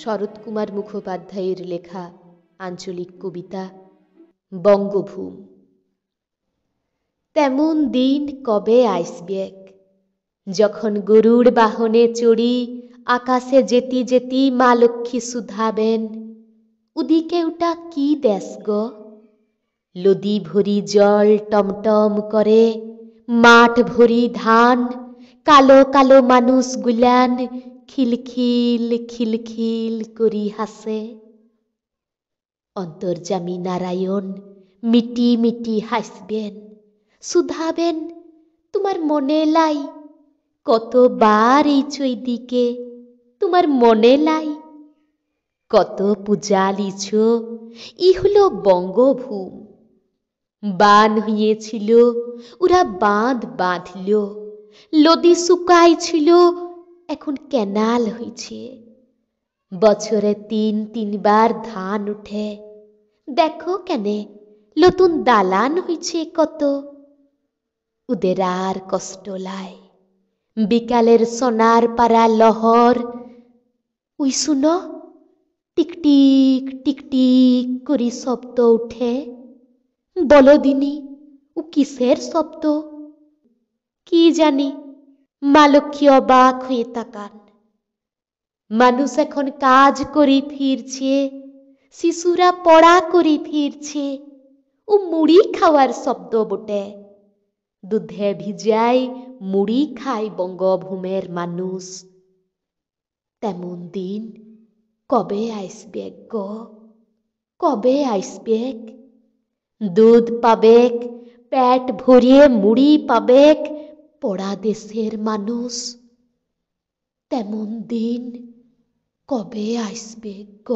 শরৎকুমার মুখোপাধ্যায়ের লেখা আঞ্চলিক কবিতা বঙ্গভূম তেমন দিন কবে আইসবেক যখন গরুর বাহনে চড়ি আকাশে যেতি যেতি মা লক্ষ্মী সুধাবেন উদিকে ওটা কি দেশ গো লদি ভরি জল টমটম করে মাঠ ভরি ধান কালো কালো মানুষ গুলান খিলখিল খিলখিল করি হাসে অন্তর্জামী নারায়ণ মিটি মিটি হাসবেন সুধাবেন তোমার মনে লাই কতবার এই চৈদিকে তোমার মনে লাই কত পূজা লিছ ই হলো বঙ্গভূম বান হইয়েছিল ওরা বাঁধ বাঁধল লদি শুকাইছিল এখন ক্যানাল হয়েছে বছরে তিন তিনবার ধান উঠে দেখো কেনে নতুন দালান হয়েছে কত উদের আর কষ্ট লাই বিকালের সোনার পাড়া লহর উই শুন টিকটিক টিকটিক করি শব্দ উঠে বলো দিনি ও কিসের শব্দ কি জানি মা অবাক হয়ে তাকান মানুষ এখন কাজ করে ফিরছে শিশুরা পড়া করে ফিরছে ও মুড়ি খাওয়ার শব্দ বটে দুধে ভিজাই মুড়ি খায় বঙ্গভূমের মানুষ তেমন দিন কবে আইসবেক গ কবে আইসবেক দুধ পাবেক পেট ভরিয়ে মুড়ি পাবেক পড়া দেশের মানুষ তেমন দিন কবে আসবে গ